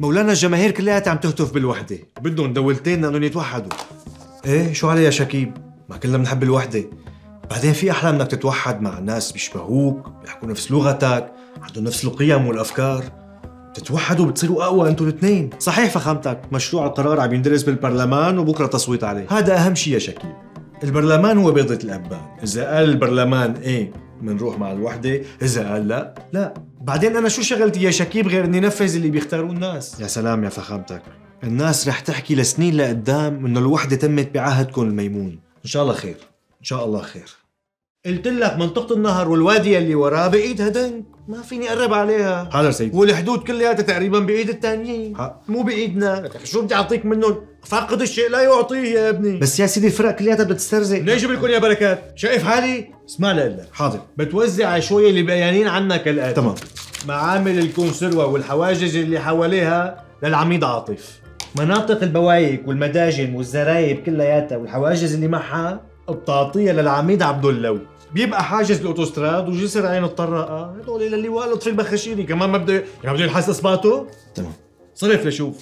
مولانا الجماهير كلها عم تهتف بالوحدة بدهم دولتين لأنهم يتوحدوا ايه شو علي يا شكيب ما كلنا بنحب الوحدة بعدين في أحلى إنك تتوحد مع ناس بيشبهوك بيحكوا نفس لغتك عندهم نفس القيم والأفكار بتتوحدوا بتصيروا أقوى أنتوا الاثنين صحيح فخامتك مشروع القرار عم يندرس بالبرلمان وبكرة تصويت عليه هذا أهم شيء يا شكيب البرلمان هو بيضة الأبان إذا قال البرلمان إيه منروح مع الوحدة إذا قال لا لا بعدين انا شو شغلتي يا شكيب غير اني نفذ اللي بيختاروه الناس يا سلام يا فخامتك الناس رح تحكي لسنين لقدام انه الوحده تمت بعهدكم الميمون ان شاء الله خير ان شاء الله خير قلت لك منطقة النهر والوادي اللي وراه بإيدها دنك ما فيني أقرب عليها حاضر سيدي والحدود كلياتها تقريبا بإيد التانيين مو بإيدنا شو بدي أعطيك منهم فاقد الشيء لا يعطيه يا ابني بس يا سيدي الفرق كلياتها تسترزق ليش لكم يا بركات شايف حالي اسمع لك حاضر بتوزع شوية اللي بيانين عنك الآن تمام معامل الكونسروة والحواجز اللي حواليها للعميد عاطف مناطق البوايك والمداجن والزرايب كلياتها والحواجز اللي معها بتعطيها للعميد عبد اللو بيبقى حاجز الاوتوستراد وجسر عين الطراقه هدول اللي وقع لطفي البخاشيري كمان ما بده يعني بده ينحس اصباته تمام صرف لشوف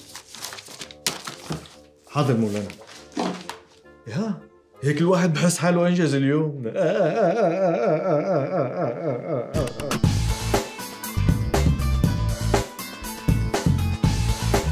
حاضر مولانا يا هيك الواحد بحس حاله انجز اليوم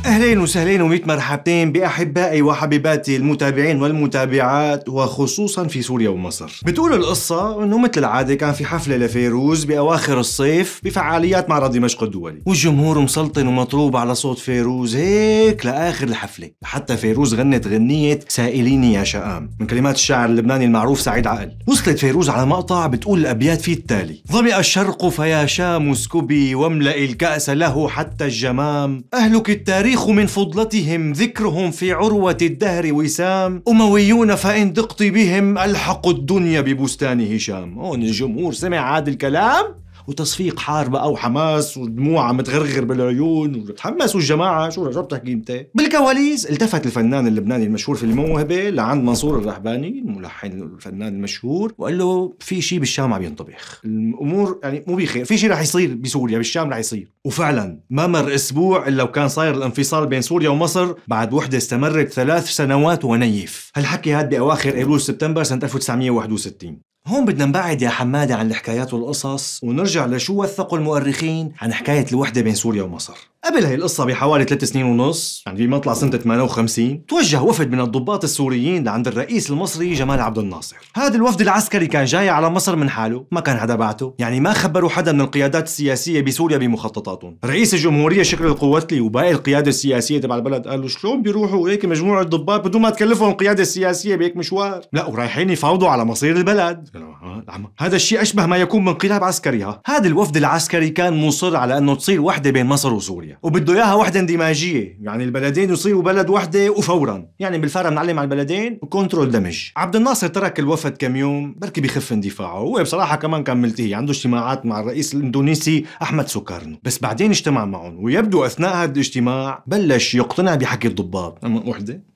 اهلين وسهلين وميت مرحبتين باحبائي وحبيباتي المتابعين والمتابعات وخصوصا في سوريا ومصر. بتقول القصه انه مثل العاده كان في حفله لفيروز باواخر الصيف بفعاليات معرض دمشق الدولي، والجمهور مسلطن ومطروب على صوت فيروز هيك لاخر الحفله، حتى فيروز غنت غنيه سائليني يا شقام من كلمات الشاعر اللبناني المعروف سعيد عقل. وصلت فيروز على مقطع بتقول الابيات فيه التالي: ظبئ الشرق فيا شام اسكبي واملئي الكاس له حتى الجمام، اهلك التاريخ التاريخ من فضلتهم ذكرهم في عروة الدهر وسام أمويون فإن دقت بهم ألحقوا الدنيا ببستان هشام هون الجمهور سمع هذا الكلام وتصفيق حار بقى وحماس ودموع عم تغرغر بالعيون وتحمس الجماعه شو شو بتحكي انت بالكواليس التفت الفنان اللبناني المشهور في الموهبه لعند منصور الرحباني الملحن الفنان المشهور وقال له في شيء بالشام عم ينطبخ الامور يعني مو بخير في شيء رح يصير بسوريا بالشام رح يصير وفعلا ما مر اسبوع الا وكان صاير الانفصال بين سوريا ومصر بعد وحده استمرت ثلاث سنوات ونيف هالحكي هاد باواخر ايلول سبتمبر سنه 1961 هون بدنا نبعد يا حمادة عن الحكايات والقصص ونرجع لشو وثقوا المؤرخين عن حكاية الوحدة بين سوريا ومصر قبل هي القصة بحوالي ثلاث سنين ونص يعني بمطلع سنة 58 توجه وفد من الضباط السوريين لعند الرئيس المصري جمال عبد الناصر هذا الوفد العسكري كان جاي على مصر من حاله ما كان حدا بعته يعني ما خبروا حدا من القيادات السياسية بسوريا بمخططاتهم رئيس الجمهورية شكل القوتلي وباقي القيادة السياسية تبع البلد قالوا شلون بيروحوا هيك مجموعة ضباط بدون ما تكلفهم القيادة السياسية بهيك مشوار لا ورايحين يفاوضوا على مصير البلد نعم. هذا الشيء أشبه ما يكون بانقلاب عسكري ها هذا الوفد العسكري كان مصر على أنه تصير وحدة بين مصر وسوريا وبده إياها وحدة اندماجية يعني البلدين يصيروا بلد وحدة وفورا يعني بالفعل بنعلم على البلدين وكنترول دمج عبد الناصر ترك الوفد كم يوم بركي بخف اندفاعه هو بصراحة كمان كان ملتهي عنده اجتماعات مع الرئيس الاندونيسي أحمد سوكارنو بس بعدين اجتمع معهم ويبدو أثناء هذا الاجتماع بلش يقتنع بحكي الضباط وحدة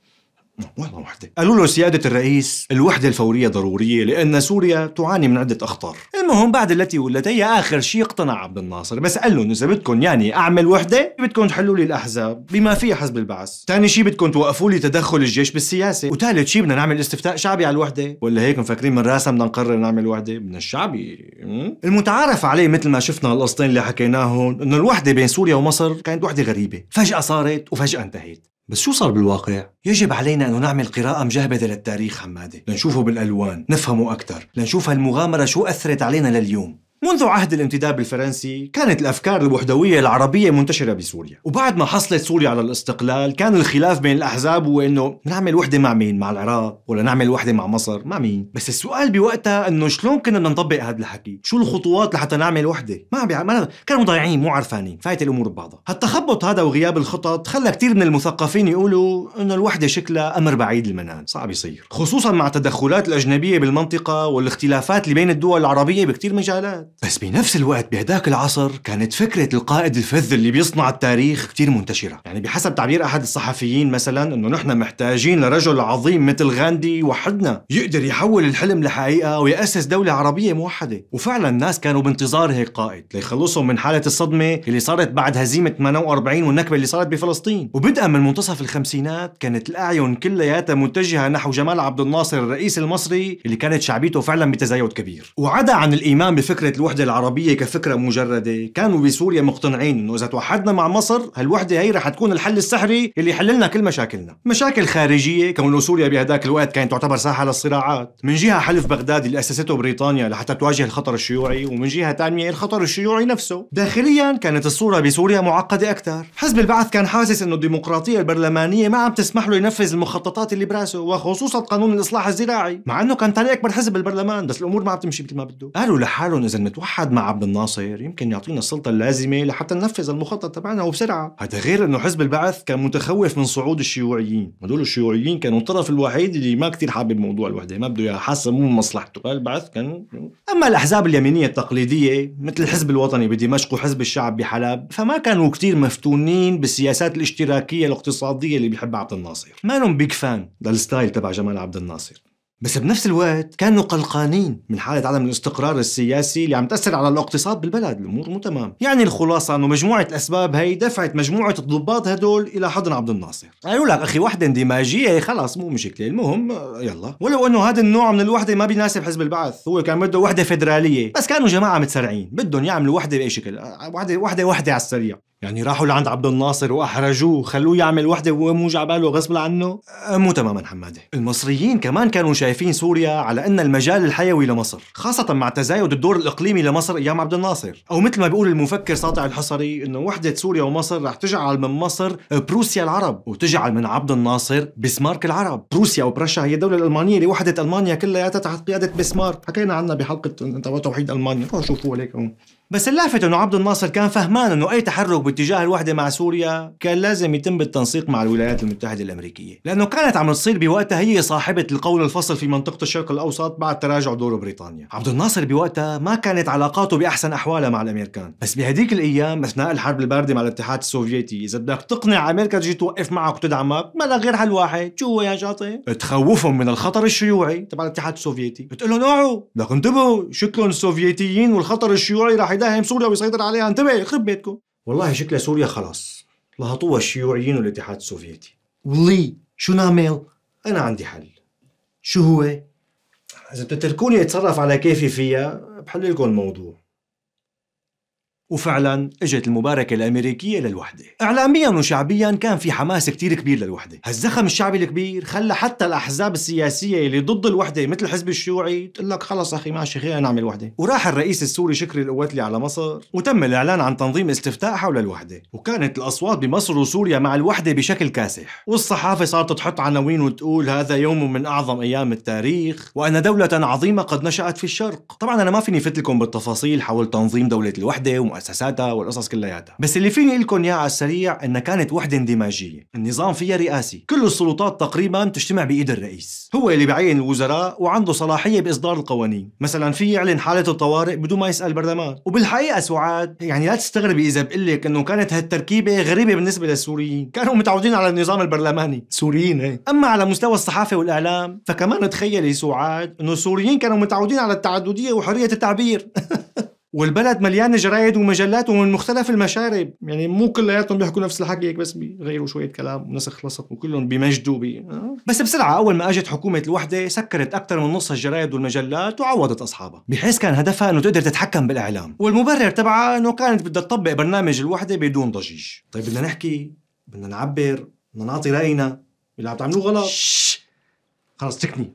والله وحده قالوا له سيادة الرئيس الوحدة الفورية ضرورية لأن سوريا تعاني من عدة أخطار المهم بعد التي والتي آخر شيء اقتنع عبد الناصر بس قال لهم إذا بدكم يعني أعمل وحدة بدكم تحلوا لي الأحزاب بما فيها حزب البعث ثاني شيء بدكم توقفوا لي تدخل الجيش بالسياسة وثالث شيء بدنا نعمل استفتاء شعبي على الوحدة ولا هيك مفكرين من راسنا بدنا نقرر نعمل وحدة بدنا الشعبي المتعارف عليه مثل ما شفنا القصتين اللي حكيناهم إنه الوحدة بين سوريا ومصر كانت وحدة غريبة فجأة صارت وفجأة انتهت بس شو صار بالواقع؟ يجب علينا أن نعمل قراءة مجهبذة للتاريخ حمادة لنشوفه بالألوان نفهمه أكثر لنشوف هالمغامرة شو أثرت علينا لليوم منذ عهد الانتداب الفرنسي كانت الأفكار الوحدوية العربية منتشرة بسوريا وبعد ما حصلت سوريا على الاستقلال كان الخلاف بين الأحزاب هو أنه نعمل وحدة مع مين مع العراق ولا نعمل وحدة مع مصر مع مين بس السؤال بوقتها أنه شلون كنا نطبق هذا الحكي شو الخطوات لحتى نعمل وحدة ما, بيع... ما كانوا ضايعين مو عرفانين فايت الأمور ببعضها هالتخبط هذا وغياب الخطط خلى كثير من المثقفين يقولوا أنه الوحدة شكلها أمر بعيد المنال صعب يصير خصوصا مع التدخلات الأجنبية بالمنطقة والاختلافات اللي بين الدول العربية بكثير مجالات الوقت بس بنفس الوقت بهداك العصر كانت فكرة القائد الفذ اللي بيصنع التاريخ كتير منتشرة يعني بحسب تعبير أحد الصحفيين مثلا أنه نحن محتاجين لرجل عظيم مثل غاندي وحدنا يقدر يحول الحلم لحقيقة ويأسس دولة عربية موحدة وفعلا الناس كانوا بانتظار هيك قائد ليخلصهم من حالة الصدمة اللي صارت بعد هزيمة 48 والنكبة اللي صارت بفلسطين وبدءا من منتصف الخمسينات كانت الأعين كلياتها متجهة نحو جمال عبد الناصر الرئيس المصري اللي كانت شعبيته فعلا بتزايد كبير وعدا عن الإيمان بفكرة الوحده العربيه كفكره مجرده كانوا بسوريا مقتنعين انه اذا توحدنا مع مصر هالوحده هي رح تكون الحل السحري اللي يحل لنا كل مشاكلنا مشاكل خارجيه كونه سوريا بهداك الوقت كانت تعتبر ساحه للصراعات من جهه حلف بغداد اللي اسسته بريطانيا لحتى تواجه الخطر الشيوعي ومن جهه ثانيه الخطر الشيوعي نفسه داخليا كانت الصوره بسوريا معقده اكثر حزب البعث كان حاسس انه الديمقراطيه البرلمانيه ما عم تسمح له ينفذ المخططات اللي براسه وخصوصا قانون الاصلاح الزراعي مع انه كان ثاني اكبر حزب بالبرلمان بس الامور ما عم تمشي مثل ما بده قالوا لحالهم اذا نتوحد مع عبد الناصر يمكن يعطينا السلطة اللازمة لحتى ننفذ المخطط تبعنا وبسرعة هذا غير أنه حزب البعث كان متخوف من صعود الشيوعيين هدول الشيوعيين كانوا الطرف الوحيد اللي ما كثير حابب موضوع الوحدة ما بده حاسة مو مصلحته فالبعث كان أما الأحزاب اليمينية التقليدية مثل الحزب الوطني بدمشق وحزب الشعب بحلب فما كانوا كثير مفتونين بالسياسات الاشتراكية الاقتصادية اللي بيحبها عبد الناصر ما بيك فان للستايل تبع جمال عبد الناصر بس بنفس الوقت كانوا قلقانين من حالة عدم الاستقرار السياسي اللي عم تأثر على الاقتصاد بالبلد الأمور مو تمام يعني الخلاصة أنه مجموعة الأسباب هي دفعت مجموعة الضباط هدول إلى حضن عبد الناصر قالوا لك أخي وحدة اندماجية خلاص مو مشكلة المهم يلا ولو أنه هذا النوع من الوحدة ما بيناسب حزب البعث هو كان بده وحدة فدرالية بس كانوا جماعة متسرعين بدهم يعملوا وحدة بأي شكل وحدة وحدة وحدة على السريع يعني راحوا لعند عبد الناصر واحرجوه وخلوه يعمل وحده وهو مو جعباله غصب عنه آه، مو تماما حماده المصريين كمان كانوا شايفين سوريا على ان المجال الحيوي لمصر خاصه مع تزايد الدور الاقليمي لمصر ايام عبد الناصر او مثل ما بيقول المفكر ساطع الحصري انه وحده سوريا ومصر رح تجعل من مصر بروسيا العرب وتجعل من عبد الناصر بسمارك العرب بروسيا وبرشا هي الدوله الالمانيه اللي وحدت المانيا كلياتها تحت قياده بسمارك حكينا عنها بحلقه توحيد المانيا شوفوها ليك بس اللافت انه عبد الناصر كان فهمان انه اي تحرك باتجاه الوحده مع سوريا كان لازم يتم بالتنسيق مع الولايات المتحده الامريكيه، لانه كانت عم تصير بوقتها هي صاحبه القول الفصل في منطقه الشرق الاوسط بعد تراجع دور بريطانيا، عبد الناصر بوقتها ما كانت علاقاته باحسن احوالها مع الامريكان، بس بهديك الايام اثناء الحرب البارده مع الاتحاد السوفيتي، اذا بدك تقنع امريكا تجي توقف معك وتدعمك، ما لك غير حل واحد، شو هو يا شاطئ؟ تخوفهم من الخطر الشيوعي تبع الاتحاد السوفيتي، بتقول لهم اوعوا، بدك انتبهوا، شكلهم السوفيتيين والخطر الشيوعي رح يداهم سوريا ويسيطر عليها انتبه يخرب بيتكم والله شكلها سوريا خلاص لهطوها الشيوعيين والاتحاد السوفيتي ولي شو نعمل؟ أنا عندي حل شو هو؟ إذا بتتركوني أتصرف على كيفي فيها بحل لكم الموضوع وفعلا اجت المباركه الامريكيه للوحده اعلاميا وشعبيا كان في حماس كتير كبير للوحده هالزخم الشعبي الكبير خلى حتى الاحزاب السياسيه اللي ضد الوحده مثل الحزب الشيوعي تقول لك خلص اخي ماشي خلينا نعمل وحده وراح الرئيس السوري شكري القوتلي على مصر وتم الاعلان عن تنظيم استفتاء حول الوحده وكانت الاصوات بمصر وسوريا مع الوحده بشكل كاسح والصحافه صارت تحط عناوين وتقول هذا يوم من اعظم ايام التاريخ وان دوله عظيمه قد نشات في الشرق طبعا انا ما فيني فت لكم بالتفاصيل حول تنظيم دوله الوحده مؤسساتها والقصص كلياتها بس اللي فيني لكم اياه على السريع انها كانت وحده اندماجيه النظام فيها رئاسي كل السلطات تقريبا تجتمع بايد الرئيس هو اللي بعين الوزراء وعنده صلاحيه باصدار القوانين مثلا في يعلن حاله الطوارئ بدون ما يسال البرلمان وبالحقيقه سعاد يعني لا تستغربي اذا بقول لك انه كانت هالتركيبه غريبه بالنسبه للسوريين كانوا متعودين على النظام البرلماني سوريين إيه. اما على مستوى الصحافه والاعلام فكمان تخيلي سعاد انه السوريين كانوا متعودين على التعدديه وحريه التعبير والبلد مليان جرايد ومجلات ومن مختلف المشارب يعني مو كلياتهم بيحكوا نفس الحكي هيك بس بيغيروا شويه كلام ونسخ لصق وكلهم بيمجدوا بي أه؟ بس بسرعه اول ما اجت حكومه الوحده سكرت اكثر من نص الجرايد والمجلات وعوضت اصحابها بحيث كان هدفها انه تقدر تتحكم بالاعلام والمبرر تبعها انه كانت بدها تطبق برنامج الوحده بدون ضجيج طيب بدنا نحكي بدنا نعبر بدنا نعطي راينا اللي عم تعملوه غلط خلص تكني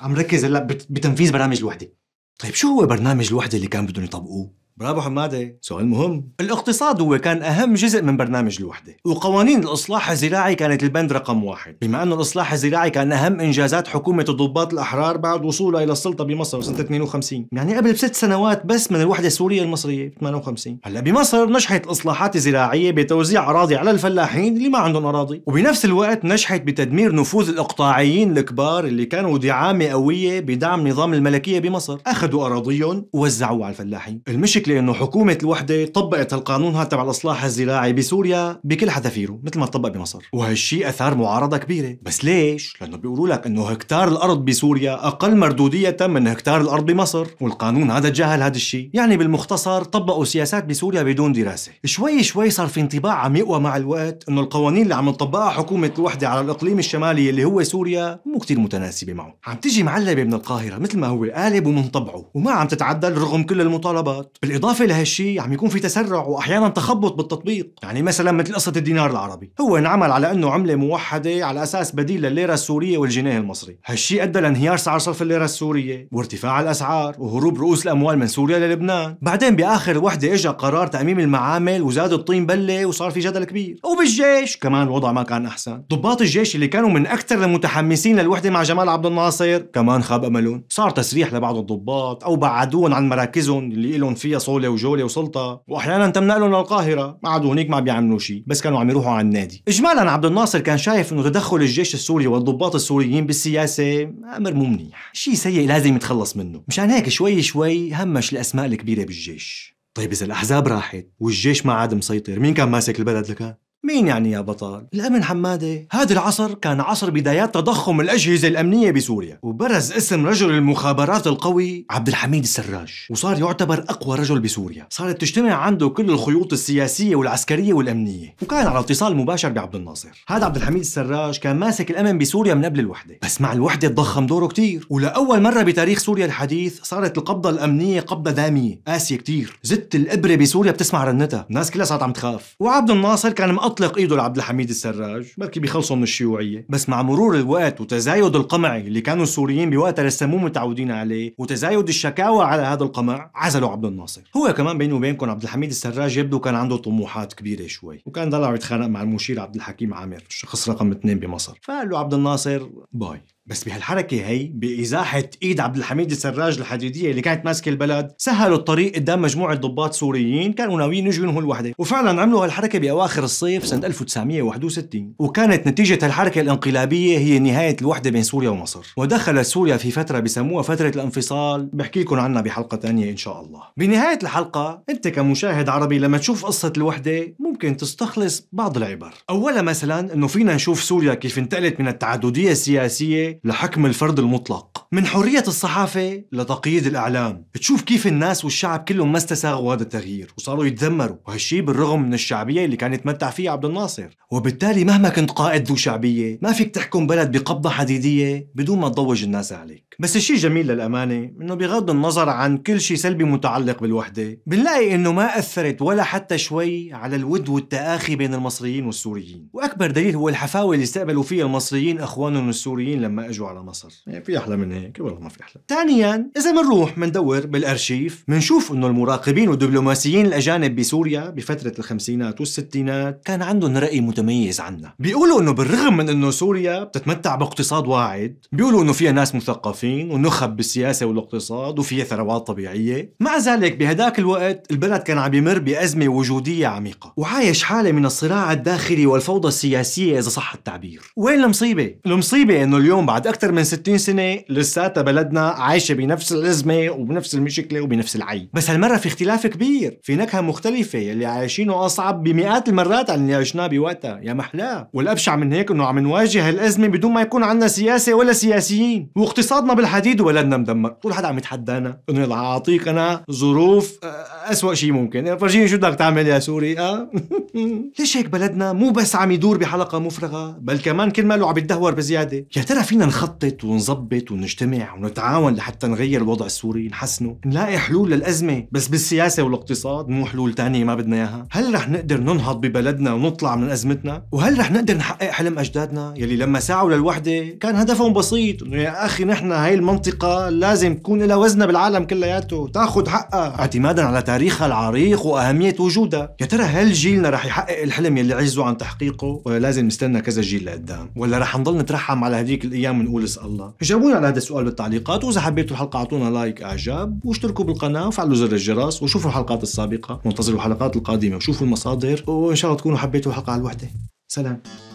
عم ركز هلا بتنفيذ برامج الوحده طيب شو هو برنامج الوحدة اللي كان بدهم يطبقوه؟ برافو حماده سؤال مهم الاقتصاد هو كان أهم جزء من برنامج الوحدة وقوانين الإصلاح الزراعي كانت البند رقم واحد بما أن الإصلاح الزراعي كان أهم إنجازات حكومة الضباط الأحرار بعد وصولها إلى السلطة بمصر سنة 52 يعني قبل بست سنوات بس من الوحدة السورية المصرية 58 هلا بمصر نجحت الإصلاحات الزراعية بتوزيع أراضي على الفلاحين اللي ما عندهم أراضي وبنفس الوقت نجحت بتدمير نفوذ الإقطاعيين الكبار اللي كانوا دعامة قوية بدعم نظام الملكية بمصر أخذوا أراضيهم ووزعوها على الفلاحين المشكلة وذلك لأنه حكومة الوحدة طبقت القانون هذا تبع الإصلاح الزراعي بسوريا بكل حذافيره مثل ما طبق بمصر وهالشيء أثار معارضة كبيرة بس ليش؟ لأنه بيقولوا لك أنه هكتار الأرض بسوريا أقل مردودية من هكتار الأرض بمصر والقانون هذا تجاهل هذا الشيء يعني بالمختصر طبقوا سياسات بسوريا بدون دراسة شوي شوي صار في انطباع عم يقوى مع الوقت أنه القوانين اللي عم تطبقها حكومة الوحدة على الإقليم الشمالي اللي هو سوريا مو كثير متناسبة معه عم تيجي معلبة من القاهرة مثل ما هو قالب ومن طبعه وما عم تتعدل رغم كل المطالبات بالاضافه لهالشي عم يكون في تسرع واحيانا تخبط بالتطبيق يعني مثلا مثل قصه الدينار العربي هو انعمل على انه عمله موحده على اساس بديل لليره السوريه والجنيه المصري هالشي ادى لانهيار سعر صرف الليره السوريه وارتفاع الاسعار وهروب رؤوس الاموال من سوريا للبنان بعدين باخر وحده اجى قرار تاميم المعامل وزاد الطين بله وصار في جدل كبير وبالجيش كمان الوضع ما كان احسن ضباط الجيش اللي كانوا من اكثر المتحمسين للوحده مع جمال عبد الناصر كمان خاب املهم صار تسريح لبعض الضباط او بعدوهم عن مراكزهم اللي لهم فيها صوله وجوله وسلطه واحيانا تم نقلهم للقاهره ما عادوا هنيك ما بيعملوا شيء بس كانوا عم يروحوا على النادي اجمالا عبد الناصر كان شايف انه تدخل الجيش السوري والضباط السوريين بالسياسه امر مو منيح شيء سيء لازم يتخلص منه مشان هيك شوي شوي همش الاسماء الكبيره بالجيش طيب اذا الاحزاب راحت والجيش ما عاد مسيطر مين كان ماسك البلد لكان مين يعني يا بطل؟ الأمن حمادة هذا العصر كان عصر بدايات تضخم الأجهزة الأمنية بسوريا وبرز اسم رجل المخابرات القوي عبد الحميد السراج وصار يعتبر أقوى رجل بسوريا صارت تجتمع عنده كل الخيوط السياسية والعسكرية والأمنية وكان على اتصال مباشر بعبد الناصر هذا عبد الحميد السراج كان ماسك الأمن بسوريا من قبل الوحدة بس مع الوحدة تضخم دوره كتير ولأول مرة بتاريخ سوريا الحديث صارت القبضة الأمنية قبضة دامية قاسية كتير زدت الإبرة بسوريا بتسمع رنتها الناس كلها صارت عم تخاف وعبد الناصر كان بطلق ايده لعبد الحميد السراج بركي بيخلصوا من الشيوعيه بس مع مرور الوقت وتزايد القمع اللي كانوا السوريين بوقتها مو متعودين عليه وتزايد الشكاوى على هذا القمع عزلوا عبد الناصر هو كمان بيني وبينكم عبد الحميد السراج يبدو كان عنده طموحات كبيره شوي وكان ضل عم يتخانق مع المشير عبد الحكيم عامر الشخص رقم اثنين بمصر فقال له عبد الناصر باي بس بهالحركة هي بإزاحة إيد عبد الحميد السراج الحديدية اللي كانت ماسكة البلد سهلوا الطريق قدام مجموعة ضباط سوريين كانوا ناويين يجوا ينهوا الوحدة وفعلا عملوا هالحركة بأواخر الصيف سنة 1961 وكانت نتيجة هالحركة الانقلابية هي نهاية الوحدة بين سوريا ومصر ودخلت سوريا في فترة بسموها فترة الانفصال بحكي لكم عنها بحلقة ثانية إن شاء الله بنهاية الحلقة أنت كمشاهد عربي لما تشوف قصة الوحدة ممكن تستخلص بعض العبر أولا مثلا أنه فينا نشوف سوريا كيف انتقلت من التعددية السياسية لحكم الفرد المطلق من حرية الصحافة لتقييد الإعلام تشوف كيف الناس والشعب كلهم ما استساغوا هذا التغيير وصاروا يتذمروا وهالشي بالرغم من الشعبية اللي كان يتمتع فيها عبد الناصر وبالتالي مهما كنت قائد ذو شعبية ما فيك تحكم بلد بقبضة حديدية بدون ما تضوج الناس عليك بس الشيء جميل للأمانة إنه بغض النظر عن كل شيء سلبي متعلق بالوحدة بنلاقي إنه ما أثرت ولا حتى شوي على الود والتآخي بين المصريين والسوريين وأكبر دليل هو الحفاوة اللي استقبلوا فيها المصريين أخوانهم السوريين لما اجوا على مصر يعني في احلى من هيك والله ما في احلى ثانيا اذا بنروح بندور بالارشيف بنشوف انه المراقبين والدبلوماسيين الاجانب بسوريا بفتره الخمسينات والستينات كان عندهم راي متميز عنا بيقولوا انه بالرغم من انه سوريا بتتمتع باقتصاد واعد بيقولوا انه فيها ناس مثقفين ونخب بالسياسه والاقتصاد وفيها ثروات طبيعيه مع ذلك بهداك الوقت البلد كان عم يمر بازمه وجوديه عميقه وعايش حاله من الصراع الداخلي والفوضى السياسيه اذا صح التعبير وين المصيبه المصيبه انه اليوم بعد أكثر من 60 سنة لساتها بلدنا عايشة بنفس الأزمة وبنفس المشكلة وبنفس العي بس هالمرة في اختلاف كبير في نكهة مختلفة يلي عايشينه أصعب بمئات المرات عن اللي عشناه بوقتها يا محلاه والأبشع من هيك إنه عم نواجه هالأزمة بدون ما يكون عندنا سياسة ولا سياسيين واقتصادنا بالحديد وبلدنا مدمر طول حدا عم يتحدانا إنه يلا أعطيك أنا ظروف أسوأ شيء ممكن يعني فرجيني شو بدك تعمل يا سوري أه؟ ليش هيك بلدنا مو بس عم يدور بحلقة مفرغة بل كمان كل ماله عم يتدهور بزيادة يا ترى فينا نخطط ونظبط ونجتمع ونتعاون لحتى نغير الوضع السوري نحسنه نلاقي حلول للأزمة بس بالسياسة والاقتصاد مو حلول تانية ما بدنا إياها هل رح نقدر ننهض ببلدنا ونطلع من أزمتنا وهل رح نقدر نحقق حلم أجدادنا يلي لما سعوا للوحدة كان هدفهم بسيط إنه يا أخي نحن هاي المنطقة لازم تكون لها وزنها بالعالم كلياته تاخذ حقها اعتمادا على تاريخها العريق وأهمية وجودها يا ترى هل جيلنا رح يحقق الحلم يلي عجزوا عن تحقيقه ولا لازم نستنى كذا جيل لقدام ولا رح نضل نترحم على هذيك الأيام بنقول اسال الله جاوبونا على هذا السؤال بالتعليقات واذا حبيتوا الحلقه اعطونا لايك اعجاب واشتركوا بالقناه وفعلوا زر الجرس وشوفوا الحلقات السابقه وانتظروا الحلقات القادمه وشوفوا المصادر وان شاء الله تكونوا حبيتوا الحلقه على الوحده سلام